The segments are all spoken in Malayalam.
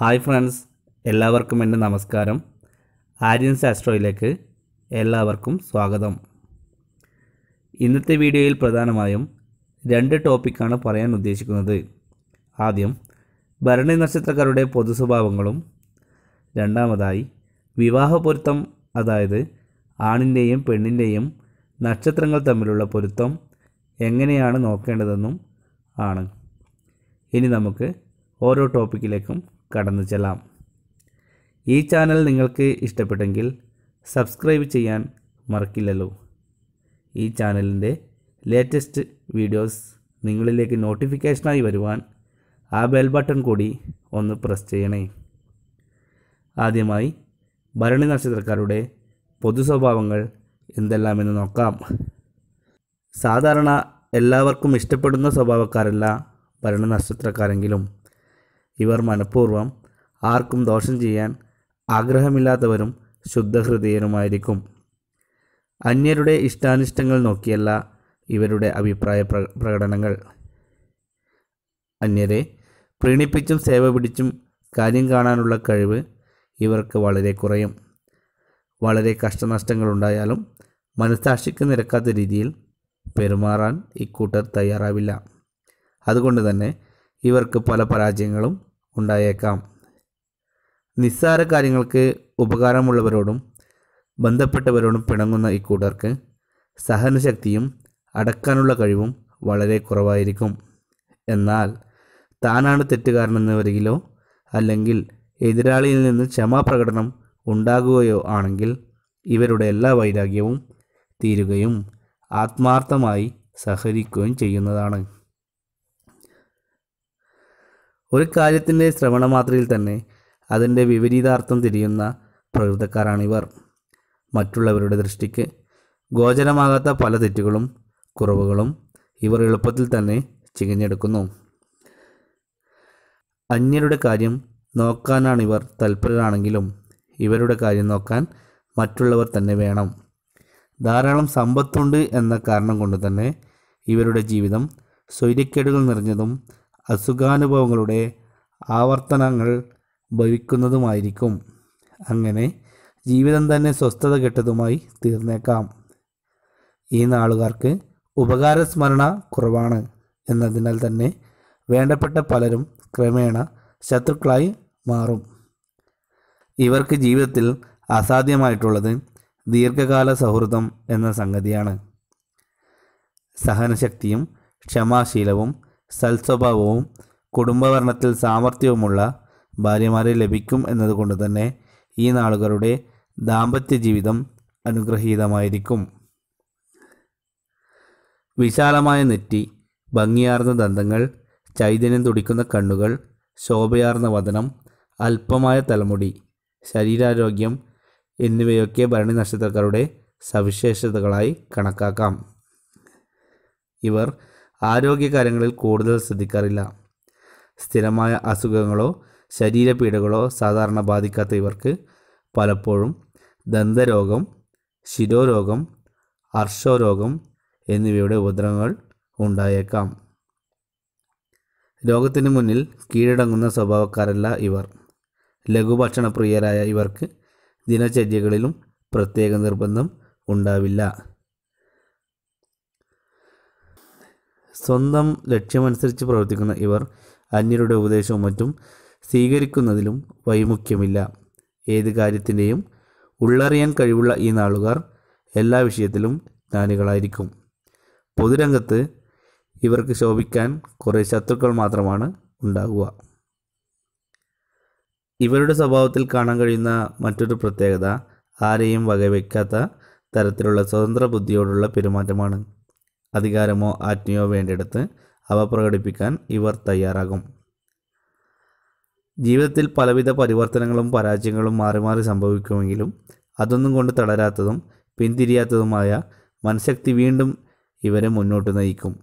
ഹായ് ഫ്രണ്ട്സ് എല്ലാവർക്കും എൻ്റെ നമസ്കാരം ആര്യൻസ് ആസ്ട്രോയിലേക്ക് എല്ലാവർക്കും സ്വാഗതം ഇന്നത്തെ വീഡിയോയിൽ പ്രധാനമായും രണ്ട് ടോപ്പിക്കാണ് പറയാൻ ഉദ്ദേശിക്കുന്നത് ആദ്യം ഭരണി നക്ഷത്രക്കാരുടെ പൊതുസ്വഭാവങ്ങളും രണ്ടാമതായി വിവാഹ പൊരുത്തം അതായത് ആണിൻ്റെയും പെണ്ണിൻ്റെയും നക്ഷത്രങ്ങൾ തമ്മിലുള്ള പൊരുത്തം എങ്ങനെയാണ് നോക്കേണ്ടതെന്നും ആണ് ഇനി നമുക്ക് ഓരോ ടോപ്പിക്കിലേക്കും കടന്നു ചെല്ലാം ഈ ചാനൽ നിങ്ങൾക്ക് ഇഷ്ടപ്പെട്ടെങ്കിൽ സബ്സ്ക്രൈബ് ചെയ്യാൻ മറക്കില്ലല്ലോ ഈ ചാനലിൻ്റെ ലേറ്റസ്റ്റ് വീഡിയോസ് നിങ്ങളിലേക്ക് നോട്ടിഫിക്കേഷനായി വരുവാൻ ആ ബെൽ ബട്ടൺ കൂടി ഒന്ന് പ്രസ് ചെയ്യണേ ആദ്യമായി ഭരണി നക്ഷത്രക്കാരുടെ പൊതു സ്വഭാവങ്ങൾ എന്തെല്ലാമെന്ന് നോക്കാം സാധാരണ എല്ലാവർക്കും ഇഷ്ടപ്പെടുന്ന സ്വഭാവക്കാരല്ല ഭരണ നക്ഷത്രക്കാരെങ്കിലും ഇവർ മനഃപൂർവ്വം ആർക്കും ദോഷം ചെയ്യാൻ ആഗ്രഹമില്ലാത്തവരും ശുദ്ധഹൃദയരുമായിരിക്കും അന്യരുടെ ഇഷ്ടാനിഷ്ടങ്ങൾ നോക്കിയല്ല ഇവരുടെ അഭിപ്രായ പ്രകടനങ്ങൾ അന്യരെ പ്രീണിപ്പിച്ചും സേവ പിടിച്ചും കാര്യം കാണാനുള്ള കഴിവ് ഇവർക്ക് വളരെ കുറയും വളരെ കഷ്ടനഷ്ടങ്ങൾ ഉണ്ടായാലും മനസ്സാക്ഷിക്ക് നിരക്കാത്ത രീതിയിൽ പെരുമാറാൻ ഇക്കൂട്ടർ തയ്യാറാവില്ല അതുകൊണ്ട് തന്നെ ഇവർക്ക് പല പരാജയങ്ങളും ഉണ്ടായേക്കാം നിസ്സാര കാര്യങ്ങൾക്ക് ഉപകാരമുള്ളവരോടും ബന്ധപ്പെട്ടവരോടും പിണങ്ങുന്ന ഇക്കൂട്ടർക്ക് സഹനശക്തിയും അടക്കാനുള്ള കഴിവും വളരെ കുറവായിരിക്കും എന്നാൽ താനാണ് തെറ്റുകാരനെന്ന് വരികിലോ അല്ലെങ്കിൽ എതിരാളിയിൽ നിന്ന് ക്ഷമാപ്രകടനം ഉണ്ടാകുകയോ ആണെങ്കിൽ ഇവരുടെ എല്ലാ വൈരാഗ്യവും തീരുകയും ആത്മാർത്ഥമായി സഹരിക്കുകയും ചെയ്യുന്നതാണ് ഒരു കാര്യത്തിൻ്റെ ശ്രവണമാത്രയിൽ തന്നെ അതിൻ്റെ വിപരീതാർത്ഥം തിരിയുന്ന പ്രകൃതക്കാരാണിവർ മറ്റുള്ളവരുടെ ദൃഷ്ടിക്ക് ഗോചരമാകാത്ത പല തെറ്റുകളും കുറവുകളും ഇവർ എളുപ്പത്തിൽ തന്നെ ചികഞ്ഞെടുക്കുന്നു അന്യരുടെ കാര്യം നോക്കാനാണിവർ തൽപരരാണെങ്കിലും ഇവരുടെ കാര്യം നോക്കാൻ മറ്റുള്ളവർ തന്നെ വേണം ധാരാളം സമ്പത്തുണ്ട് എന്ന കാരണം കൊണ്ട് തന്നെ ഇവരുടെ ജീവിതം സ്വൈര്യക്കേടുകൾ നിറഞ്ഞതും അസുഖാനുഭവങ്ങളുടെ ആവർത്തനങ്ങൾ ഭവിക്കുന്നതുമായിരിക്കും അങ്ങനെ ജീവിതം തന്നെ സ്വസ്ഥത കെട്ടതുമായി തീർന്നേക്കാം ഈ നാളുകാർക്ക് ഉപകാരസ്മരണ കുറവാണ് എന്നതിനാൽ തന്നെ വേണ്ടപ്പെട്ട പലരും ക്രമേണ ശത്രുക്കളായി മാറും ഇവർക്ക് ജീവിതത്തിൽ അസാധ്യമായിട്ടുള്ളത് ദീർഘകാല സൗഹൃദം എന്ന സംഗതിയാണ് സഹനശക്തിയും ക്ഷമാശീലവും സൽസ്വഭാവവും കുടുംബവർണത്തിൽ സാമർഥ്യവുമുള്ള ഭാര്യമാരെ ലഭിക്കും എന്നതുകൊണ്ട് തന്നെ ഈ നാളുകളുടെ ദാമ്പത്യ ജീവിതം അനുഗ്രഹീതമായിരിക്കും വിശാലമായ നെറ്റി ഭംഗിയാർന്ന ദന്തങ്ങൾ ചൈതന്യം തുടിക്കുന്ന കണ്ണുകൾ ശോഭയാർന്ന വതനം അല്പമായ തലമുടി ശരീരാരോഗ്യം എന്നിവയൊക്കെ ഭരണി നക്ഷത്രക്കാരുടെ സവിശേഷതകളായി കണക്കാക്കാം ഇവർ ആരോഗ്യകാര്യങ്ങളിൽ കൂടുതൽ ശ്രദ്ധിക്കാറില്ല സ്ഥിരമായ അസുഖങ്ങളോ ശരീരപീഡകളോ സാധാരണ ബാധിക്കാത്ത ഇവർക്ക് പലപ്പോഴും ദന്തരോഗം ശിരോരോഗം അർഷോരോഗം എന്നിവയുടെ ഉപദ്രവങ്ങൾ ഉണ്ടായേക്കാം രോഗത്തിന് മുന്നിൽ കീഴടങ്ങുന്ന സ്വഭാവക്കാരല്ല ഇവർ ലഘുഭക്ഷണ പ്രിയരായ ഇവർക്ക് ദിനചര്യകളിലും പ്രത്യേക നിർബന്ധം ഉണ്ടാവില്ല സ്വന്തം ലക്ഷ്യമനുസരിച്ച് പ്രവർത്തിക്കുന്ന ഇവർ അന്യരുടെ ഉപദേശവും മറ്റും സ്വീകരിക്കുന്നതിലും വൈമുഖ്യമില്ല ഏത് കാര്യത്തിൻ്റെയും ഉള്ളറിയാൻ കഴിവുള്ള ഈ നാളുകാർ എല്ലാ വിഷയത്തിലും ജ്ഞാനികളായിരിക്കും പൊതുരംഗത്ത് ഇവർക്ക് ശോഭിക്കാൻ കുറേ ശത്രുക്കൾ മാത്രമാണ് ഉണ്ടാകുക ഇവരുടെ സ്വഭാവത്തിൽ കാണാൻ കഴിയുന്ന മറ്റൊരു പ്രത്യേകത ആരെയും വകവയ്ക്കാത്ത തരത്തിലുള്ള സ്വതന്ത്ര ബുദ്ധിയോടുള്ള പെരുമാറ്റമാണ് അധികാരമോ ആജ്ഞയോ വേണ്ടിയെടുത്ത് അവ പ്രകടിപ്പിക്കാൻ ഇവർ തയ്യാറാകും ജീവിതത്തിൽ പലവിധ പരിവർത്തനങ്ങളും പരാജയങ്ങളും മാറി മാറി സംഭവിക്കുമെങ്കിലും അതൊന്നും കൊണ്ട് തളരാത്തതും പിന്തിരിയാത്തതുമായ മനഃശക്തി വീണ്ടും ഇവരെ മുന്നോട്ട് നയിക്കും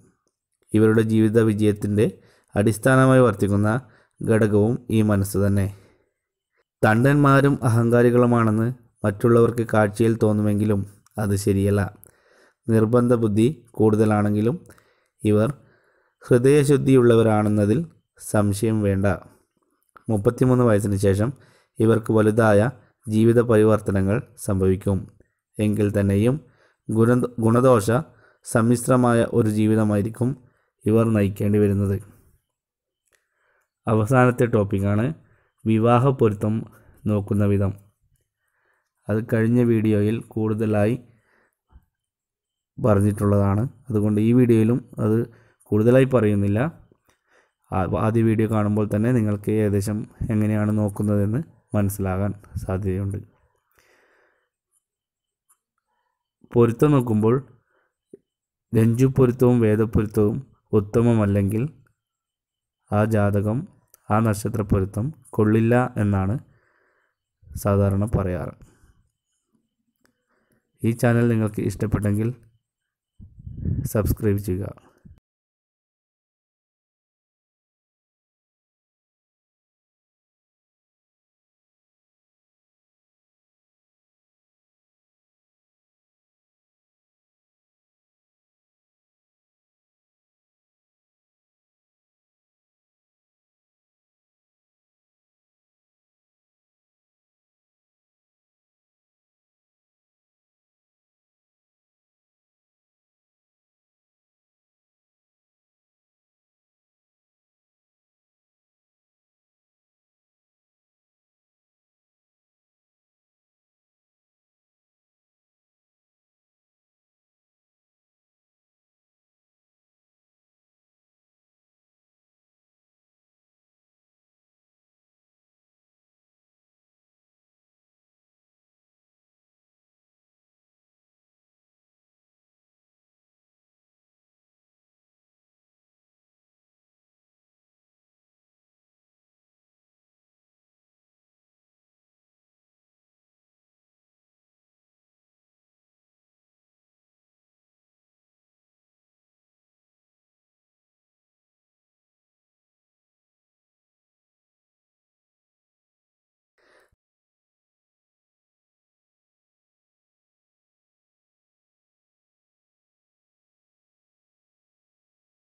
ഇവരുടെ ജീവിത വിജയത്തിൻ്റെ അടിസ്ഥാനമായി വർത്തിക്കുന്ന ഘടകവും ഈ മനസ്സ് തന്നെ തണ്ടന്മാരും അഹങ്കാരികളുമാണെന്ന് മറ്റുള്ളവർക്ക് കാഴ്ചയിൽ തോന്നുമെങ്കിലും അത് ശരിയല്ല നിർബന്ധ ബുദ്ധി കൂടുതലാണെങ്കിലും ഇവർ ഹൃദയശുദ്ധിയുള്ളവരാണെന്നതിൽ സംശയം വേണ്ട മുപ്പത്തിമൂന്ന് വയസ്സിന് ശേഷം ഇവർക്ക് വലുതായ ജീവിത പരിവർത്തനങ്ങൾ സംഭവിക്കും എങ്കിൽ തന്നെയും ഗുണ ഗുണദോഷ സമ്മിശ്രമായ ഒരു ജീവിതമായിരിക്കും ഇവർ നയിക്കേണ്ടി വരുന്നത് അവസാനത്തെ ടോപ്പിക്കാണ് വിവാഹ പൊരുത്തം നോക്കുന്ന വിധം അത് കഴിഞ്ഞ വീഡിയോയിൽ കൂടുതലായി പറഞ്ഞിട്ടുള്ളതാണ് അതുകൊണ്ട് ഈ വീഡിയോയിലും അത് കൂടുതലായി പറയുന്നില്ല ആദ്യ വീഡിയോ കാണുമ്പോൾ തന്നെ നിങ്ങൾക്ക് ഏകദേശം എങ്ങനെയാണ് നോക്കുന്നതെന്ന് മനസ്സിലാകാൻ സാധ്യതയുണ്ട് പൊരുത്തം നോക്കുമ്പോൾ രഞ്ജു പൊരുത്തവും വേദപ്പൊരുത്തവും ഉത്തമമല്ലെങ്കിൽ ആ ജാതകം ആ നക്ഷത്ര പൊരുത്തം കൊള്ളില്ല എന്നാണ് സാധാരണ പറയാറ് ഈ ചാനൽ നിങ്ങൾക്ക് ഇഷ്ടപ്പെട്ടെങ്കിൽ सब्सक्राइब